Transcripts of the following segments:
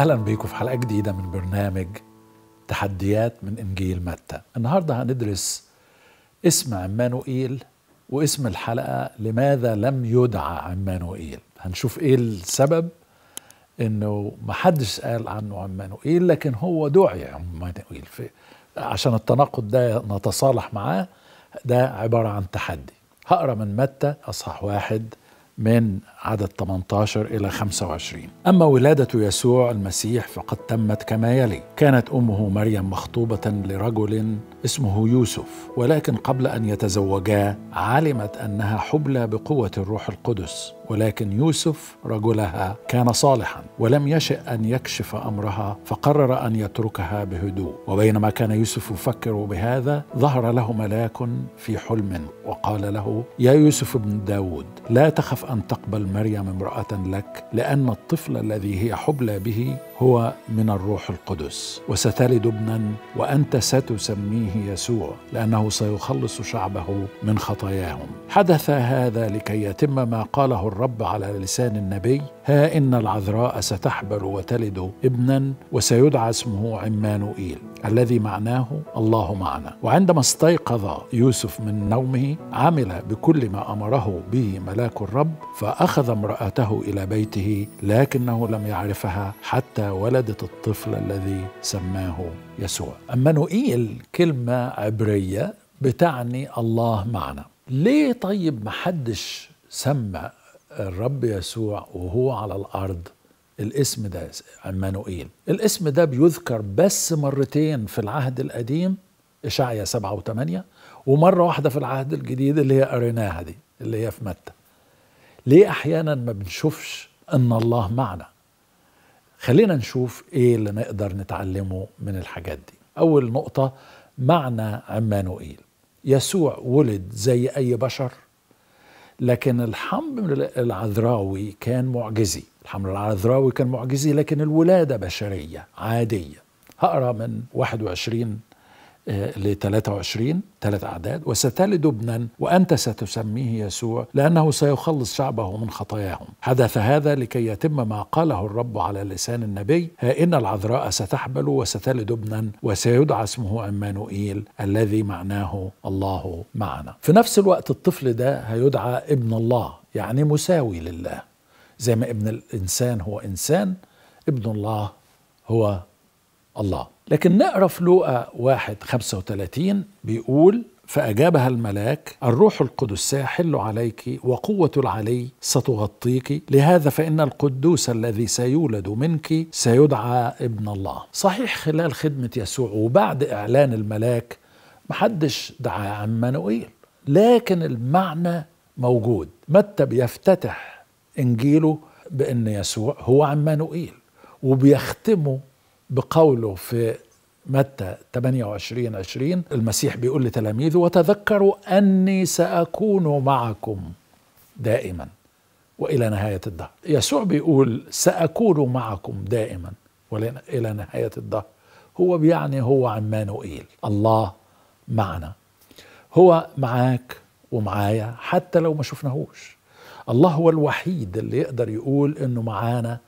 اهلا بيكم في حلقه جديده من برنامج تحديات من انجيل متى النهارده هندرس اسم عمانوئيل واسم الحلقه لماذا لم يدعى عمانوئيل هنشوف ايه السبب انه محدش قال عنه عمانوئيل لكن هو دعي عمانوئيل عشان التناقض ده نتصالح معاه ده عباره عن تحدي هقرا من متى اصحاح واحد من عدد 18 إلى 25 أما ولادة يسوع المسيح فقد تمت كما يلي كانت أمه مريم مخطوبة لرجل اسمه يوسف ولكن قبل ان يتزوجا علمت انها حبلى بقوه الروح القدس ولكن يوسف رجلها كان صالحا ولم يشئ ان يكشف امرها فقرر ان يتركها بهدوء وبينما كان يوسف يفكر بهذا ظهر له ملاك في حلم وقال له يا يوسف ابن داود لا تخف ان تقبل مريم امراه لك لان الطفل الذي هي حبلى به هو من الروح القدس وستلد ابنا وانت ستسميه ابنه يسوع لانه سيخلص شعبه من خطاياهم حدث هذا لكي يتم ما قاله الرب على لسان النبي ها ان العذراء ستحبل وتلد ابنا وسيدعى اسمه عمانوئيل الذي معناه الله معنا وعندما استيقظ يوسف من نومه عمل بكل ما امره به ملاك الرب فاخذ امراته الى بيته لكنه لم يعرفها حتى ولدت الطفل الذي سماه يسوع أمانوئيل كلمة عبرية بتعني الله معنا ليه طيب محدش سمى الرب يسوع وهو على الأرض الاسم ده عمانوئيل الاسم ده بيذكر بس مرتين في العهد القديم إشعية سبعة وثمانية ومرة واحدة في العهد الجديد اللي هي قريناها دي اللي هي في متى ليه أحيانا ما بنشوفش أن الله معنا خلينا نشوف ايه اللي نقدر نتعلمه من الحاجات دي اول نقطة معنى عمانوئيل يسوع ولد زي اي بشر لكن الحمل العذراوي كان معجزي الحمل العذراوي كان معجزي لكن الولادة بشرية عادية هقرا من 21 ل 23 ثلاث أعداد وستلد ابنا وأنت ستسميه يسوع لأنه سيخلص شعبه من خطاياهم حدث هذا لكي يتم ما قاله الرب على لسان النبي ها إن العذراء ستحبل وستلد ابنا وسيدعى اسمه عمانوئيل الذي معناه الله معنا في نفس الوقت الطفل ده هيدعى ابن الله يعني مساوي لله زي ما ابن الإنسان هو إنسان ابن الله هو الله لكن نقرا في لوقا 1 35 بيقول فأجابها الملاك الروح القدس سيحل عليك وقوة العلي ستغطيك لهذا فإن القدوس الذي سيولد منك سيدعى ابن الله صحيح خلال خدمة يسوع وبعد إعلان الملاك محدش دعا عمانوئيل لكن المعنى موجود متى بيفتتح إنجيله بأن يسوع هو عمانوئيل وبيختمه بقوله في متى 28 20 المسيح بيقول لتلاميذه وتذكروا أني سأكون معكم دائما وإلى نهاية الدهر يسوع بيقول سأكون معكم دائما وإلى نهاية الدهر هو بيعني هو عمانوئيل الله معنا هو معاك ومعايا حتى لو ما شفناهوش الله هو الوحيد اللي يقدر يقول انه معانا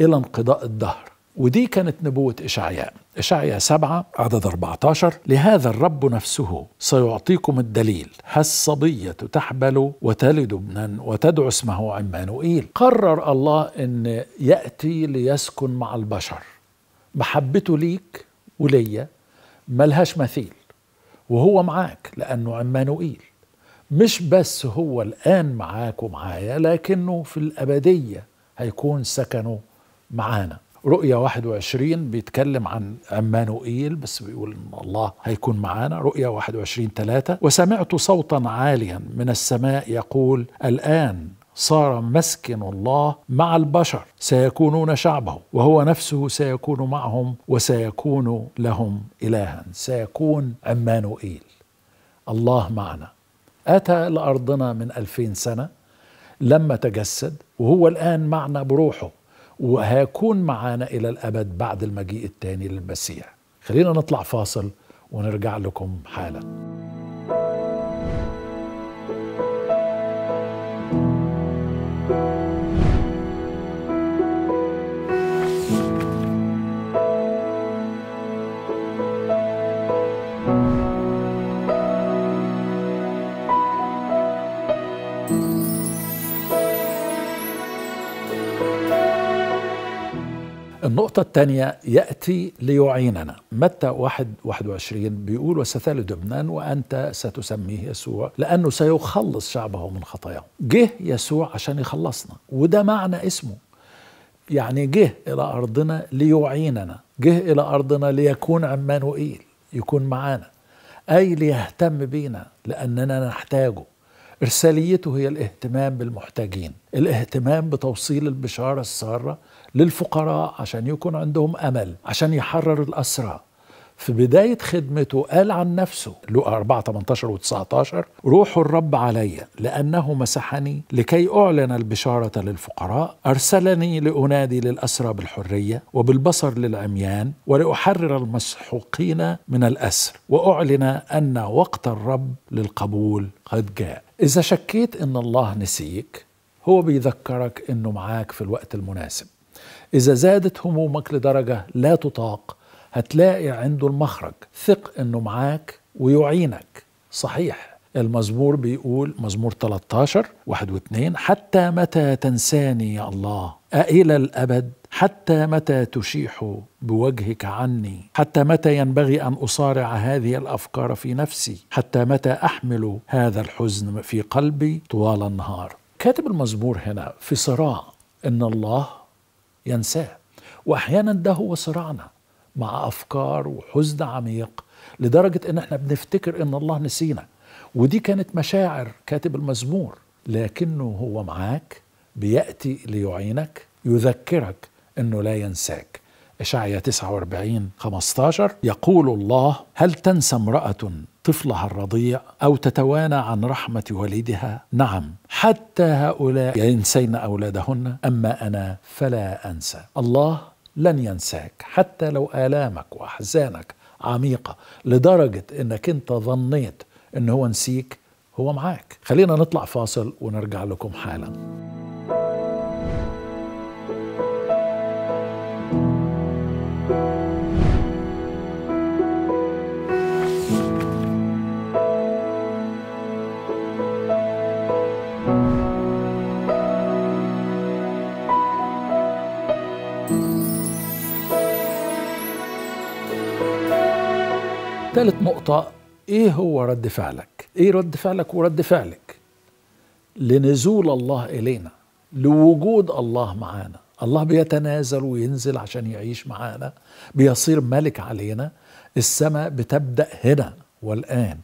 الى انقضاء الدهر ودي كانت نبوة إشعياء إشعياء سبعة عدد 14 لهذا الرب نفسه سيعطيكم الدليل هالصبية تحبل وتلد ابنا وتدعو اسمه عمانوئيل قرر الله أن يأتي ليسكن مع البشر محبته ليك وليا ملهاش مثيل وهو معاك لأنه عمانوئيل مش بس هو الآن معاك ومعايا لكنه في الأبدية هيكون سكنه معانا رؤية 21 بيتكلم عن عمانوئيل بس بيقول إن الله هيكون معانا رؤية 21 3 وسمعت صوتا عاليا من السماء يقول الآن صار مسكن الله مع البشر سيكونون شعبه وهو نفسه سيكون معهم وسيكون لهم إلها سيكون عمانوئيل الله معنا أتى لأرضنا من ألفين سنة لما تجسد وهو الآن معنا بروحه وهيكون معانا إلى الأبد بعد المجيء الثاني للمسيح خلينا نطلع فاصل ونرجع لكم حالا النقطة الثانية يأتي ليعيننا متى واحد 21 بيقول وستلد ابنا وأنت ستسميه يسوع لأنه سيخلص شعبه من خطاياهم جه يسوع عشان يخلصنا وده معنى اسمه يعني جه إلى أرضنا ليعيننا جه إلى أرضنا ليكون عمانوئيل يكون معانا أي ليهتم بينا لأننا نحتاجه إرساليته هي الاهتمام بالمحتاجين الاهتمام بتوصيل البشارة السارة للفقراء عشان يكون عندهم أمل عشان يحرر الأسرى في بداية خدمته قال عن نفسه لقى 4 18 و19 روح الرب علي لأنه مسحني لكي أعلن البشارة للفقراء أرسلني لأنادي للأسرى بالحرية وبالبصر للعميان ولأحرر المسحوقين من الأسر وأعلن أن وقت الرب للقبول قد جاء إذا شكيت أن الله نسيك هو بيذكرك أنه معاك في الوقت المناسب إذا زادت همومك لدرجة لا تطاق هتلاقي عنده المخرج ثق انه معاك ويعينك صحيح المزمور بيقول مزمور 13 واحد واثنين حتى متى تنساني يا الله أإلى الأبد حتى متى تشيح بوجهك عني حتى متى ينبغي أن أصارع هذه الأفكار في نفسي حتى متى أحمل هذا الحزن في قلبي طوال النهار كاتب المزمور هنا في صراع إن الله ينساه وأحيانا ده هو صراعنا مع افكار وحزن عميق لدرجه ان احنا بنفتكر ان الله نسينا ودي كانت مشاعر كاتب المزمور لكنه هو معاك بياتي ليعينك يذكرك انه لا ينساك إشعيا 49 15 يقول الله هل تنسى امرأة طفلها الرضيع أو تتوانى عن رحمة والدها نعم حتى هؤلاء ينسين أولادهن أما أنا فلا أنسى الله لن ينساك حتى لو آلامك وأحزانك عميقة لدرجة أنك أنت ظنيت أنه هو نسيك هو معاك خلينا نطلع فاصل ونرجع لكم حالاً ثالث نقطة إيه هو رد فعلك؟ إيه رد فعلك ورد فعلك؟ لنزول الله إلينا لوجود الله معانا الله بيتنازل وينزل عشان يعيش معانا بيصير ملك علينا السماء بتبدأ هنا والآن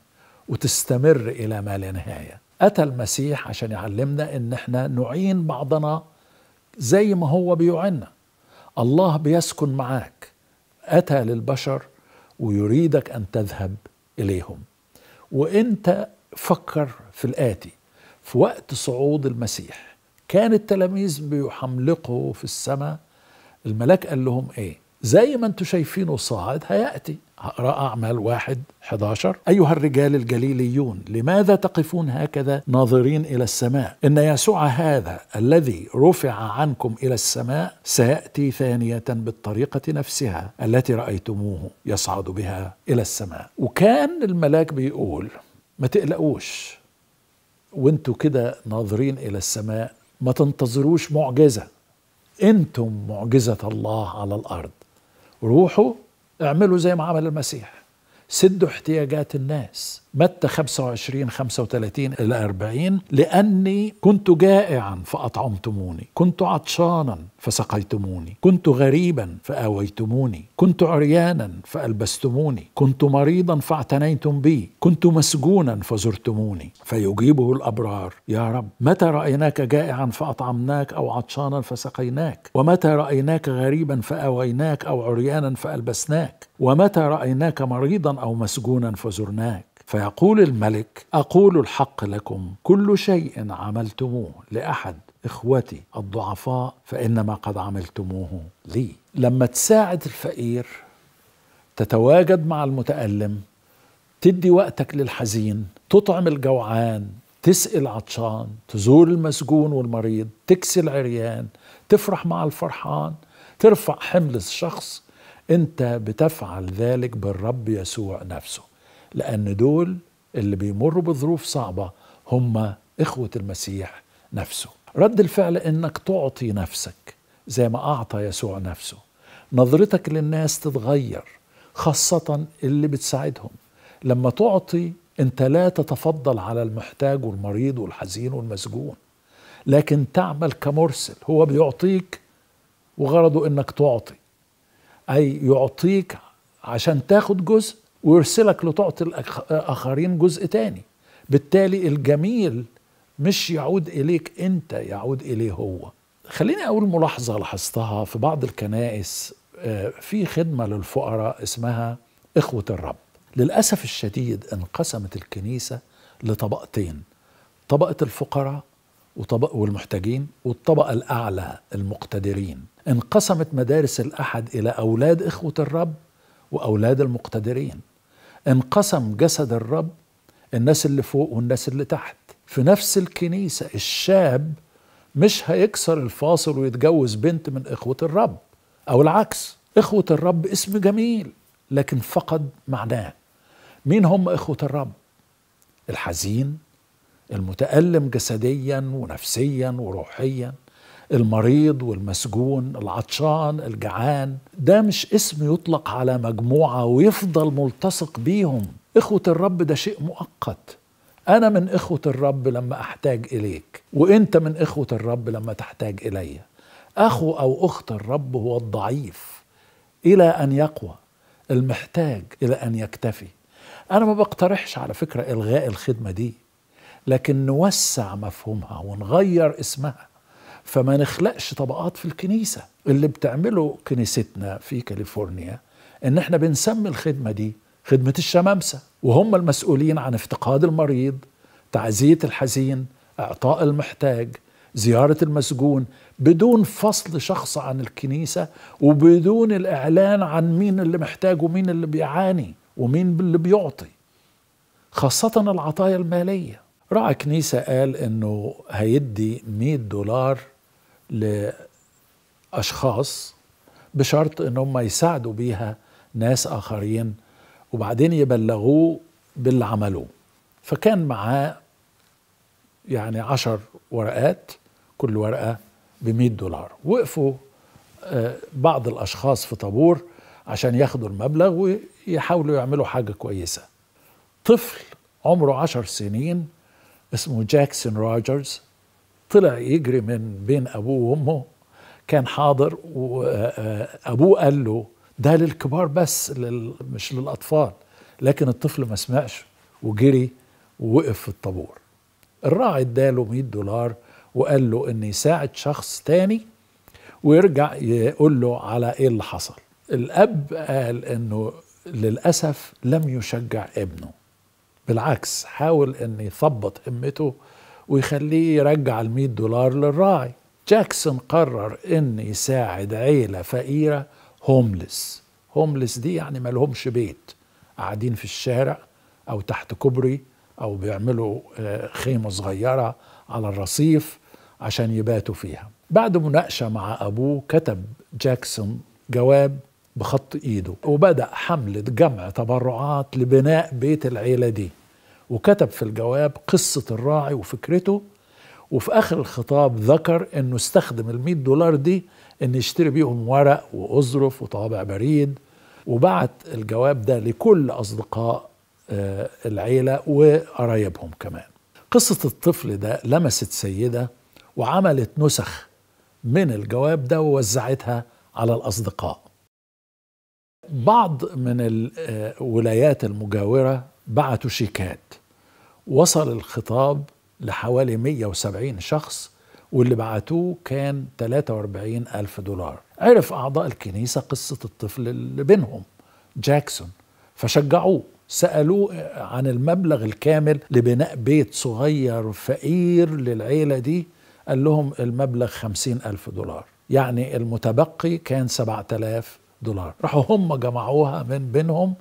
وتستمر إلى ما لا نهاية أتى المسيح عشان يعلمنا إن إحنا نعين بعضنا زي ما هو بيعيننا الله بيسكن معاك أتى للبشر ويريدك ان تذهب اليهم وانت فكر في الاتي في وقت صعود المسيح كان التلاميذ بيحملقوا في السماء الملاك قال لهم ايه زي ما انتم شايفينه صاعد هيأتي أقرأ أعمال واحد 11 أيها الرجال الجليليون لماذا تقفون هكذا ناظرين إلى السماء إن يسوع هذا الذي رفع عنكم إلى السماء سيأتي ثانية بالطريقة نفسها التي رأيتموه يصعد بها إلى السماء وكان الملاك بيقول ما تقلقوش وانتوا كده ناظرين إلى السماء ما تنتظروش معجزة انتم معجزه الله على الارض روحوا اعملوا زي ما عمل المسيح سدوا احتياجات الناس متى 25 35 إلى 40 لأني كنت جائعا فأطعمتموني كنت عطشانا فسقيتموني كنت غريبا فآويتموني كنت عريانا فألبستموني كنت مريضا فاعتنيتم بي كنت مسجونا فزرتموني فيجيبه الأبرار يا رب متى رأيناك جائعا فأطعمناك أو عطشانا فسقيناك ومتى رأيناك غريبا فآويناك أو عريانا فألبسناك ومتى رأيناك مريضا أو مسجونا فزرناك فيقول الملك اقول الحق لكم كل شيء عملتموه لاحد اخوتي الضعفاء فانما قد عملتموه لي لما تساعد الفقير تتواجد مع المتالم تدي وقتك للحزين تطعم الجوعان تسقي العطشان تزور المسجون والمريض تكسي العريان تفرح مع الفرحان ترفع حمل الشخص انت بتفعل ذلك بالرب يسوع نفسه لأن دول اللي بيمروا بظروف صعبة هم إخوة المسيح نفسه رد الفعل إنك تعطي نفسك زي ما أعطى يسوع نفسه نظرتك للناس تتغير خاصة اللي بتساعدهم لما تعطي أنت لا تتفضل على المحتاج والمريض والحزين والمسجون لكن تعمل كمرسل هو بيعطيك وغرضه انك تعطي اي يعطيك عشان تاخد جزء ويرسلك لتعطي الآخرين جزء تاني بالتالي الجميل مش يعود إليك أنت يعود إليه هو خليني أقول ملاحظة لاحظتها في بعض الكنائس آه، في خدمة للفقراء اسمها إخوة الرب للأسف الشديد انقسمت الكنيسة لطبقتين طبقة الفقراء وطبق والمحتاجين والطبقة الأعلى المقتدرين انقسمت مدارس الأحد إلى أولاد إخوة الرب وأولاد المقتدرين انقسم جسد الرب الناس اللي فوق والناس اللي تحت في نفس الكنيسة الشاب مش هيكسر الفاصل ويتجوز بنت من إخوة الرب أو العكس إخوة الرب اسم جميل لكن فقد معناه مين هم إخوة الرب الحزين المتألم جسديا ونفسيا وروحيا المريض والمسجون العطشان الجعان ده مش اسم يطلق على مجموعة ويفضل ملتصق بيهم إخوة الرب ده شيء مؤقت أنا من إخوة الرب لما أحتاج إليك وإنت من إخوة الرب لما تحتاج إلي أخو أو أخت الرب هو الضعيف إلى أن يقوى المحتاج إلى أن يكتفي أنا ما بقترحش على فكرة إلغاء الخدمة دي لكن نوسع مفهومها ونغير اسمها فما نخلقش طبقات في الكنيسة اللي بتعمله كنيستنا في كاليفورنيا ان احنا بنسمي الخدمة دي خدمة الشمامسة وهم المسؤولين عن افتقاد المريض تعزية الحزين اعطاء المحتاج زيارة المسجون بدون فصل شخص عن الكنيسة وبدون الإعلان عن مين اللي محتاج ومين اللي بيعاني ومين اللي بيعطي خاصة العطايا المالية راعي كنيسة قال انه هيدي 100 دولار لاشخاص بشرط ان هم يساعدوا بيها ناس اخرين وبعدين يبلغوه باللي عملوه فكان معاه يعني عشر ورقات كل ورقة بمئة دولار وقفوا آه، بعض الأشخاص في طابور عشان ياخدوا المبلغ ويحاولوا يعملوا حاجة كويسة طفل عمره عشر سنين اسمه جاكسون روجرز طلع يجري من بين ابوه وامه كان حاضر وابوه آه، قال له ده للكبار بس لل... مش للاطفال لكن الطفل ما سمعش وجري ووقف في الطابور الراعي اداله 100 دولار وقال له ان يساعد شخص تاني ويرجع يقول له على ايه اللي حصل الاب قال انه للاسف لم يشجع ابنه بالعكس حاول ان يثبط همته ويخليه يرجع ال 100 دولار للراعي جاكسون قرر ان يساعد عيلة فقيرة هوملس هوملس دي يعني مالهمش بيت قاعدين في الشارع او تحت كوبري او بيعملوا آه، خيمة صغيرة على الرصيف عشان يباتوا فيها بعد مناقشة مع ابوه كتب جاكسون جواب بخط ايده وبدأ حملة جمع تبرعات لبناء بيت العيلة دي وكتب في الجواب قصة الراعي وفكرته وفي آخر الخطاب ذكر أنه استخدم المئة دولار دي أن يشتري بيهم ورق وأظرف وطوابع بريد وبعت الجواب ده لكل أصدقاء آه، العيلة وقرايبهم كمان قصة الطفل ده لمست سيدة وعملت نسخ من الجواب ده ووزعتها على الأصدقاء بعض من الولايات آه، المجاورة بعتوا شيكات وصل الخطاب لحوالي 170 شخص واللي بعتوه كان 43 ألف دولار عرف أعضاء الكنيسة قصة الطفل اللي بينهم جاكسون فشجعوه سألوه عن المبلغ الكامل لبناء بيت صغير فقير للعيلة دي قال لهم المبلغ 50 ألف دولار يعني المتبقي كان 7000 دولار راحوا هم جمعوها من بينهم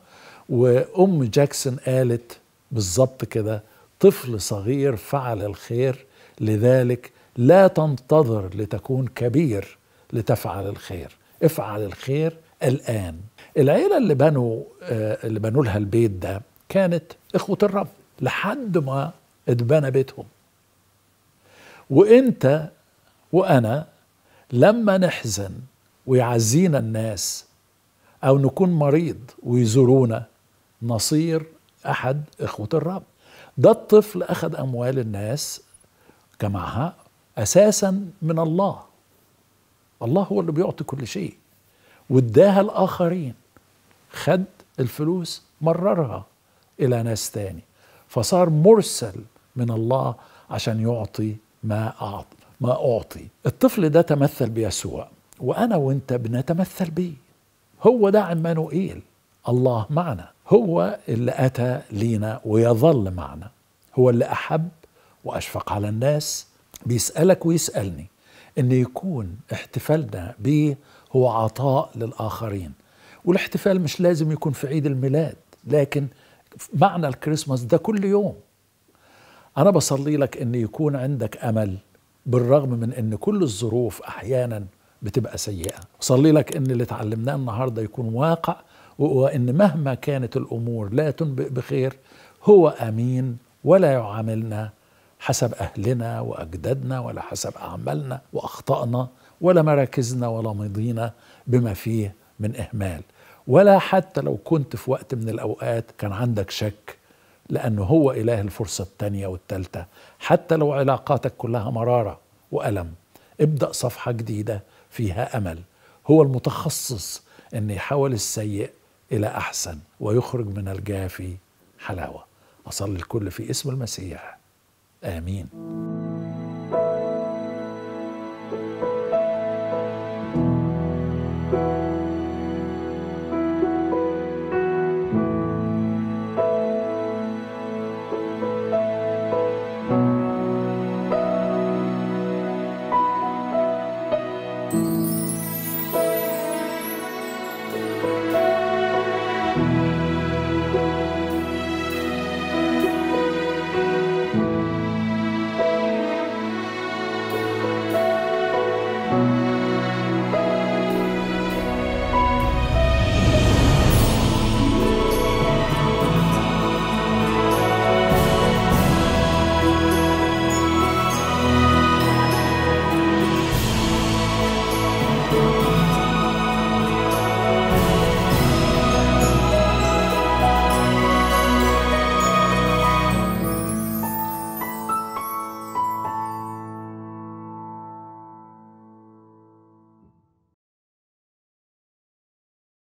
وام جاكسون قالت بالظبط كده طفل صغير فعل الخير لذلك لا تنتظر لتكون كبير لتفعل الخير افعل الخير الان العيله اللي بنوا آه، اللي بنوا لها البيت ده كانت اخوه الرب لحد ما اتبنى بيتهم وانت وانا لما نحزن ويعزينا الناس او نكون مريض ويزورونا نصير أحد إخوة الرب ده الطفل أخذ أموال الناس جمعها أساسا من الله الله هو اللي بيعطي كل شيء واداها الآخرين خد الفلوس مررها إلى ناس تاني فصار مرسل من الله عشان يعطي ما أعطي ما أعطي الطفل ده تمثل بيسوع وأنا وأنت بنتمثل بيه هو ده عمانوئيل الله معنا هو اللي أتى لينا ويظل معنا هو اللي أحب وأشفق على الناس بيسألك ويسألني أن يكون احتفالنا بيه هو عطاء للآخرين والاحتفال مش لازم يكون في عيد الميلاد لكن معنى الكريسماس ده كل يوم أنا بصلي لك أن يكون عندك أمل بالرغم من أن كل الظروف أحيانا بتبقى سيئة صلي لك أن اللي اتعلمناه النهاردة يكون واقع وان مهما كانت الامور لا تنبئ بخير هو امين ولا يعاملنا حسب اهلنا واجدادنا ولا حسب اعمالنا واخطائنا ولا مراكزنا ولا ماضينا بما فيه من اهمال ولا حتى لو كنت في وقت من الاوقات كان عندك شك لانه هو اله الفرصه الثانيه والثالثه حتى لو علاقاتك كلها مراره والم ابدا صفحه جديده فيها امل هو المتخصص ان يحول السيء إلى أحسن ويخرج من الجافي حلاوة أصلي الكل في اسم المسيح آمين Thank you.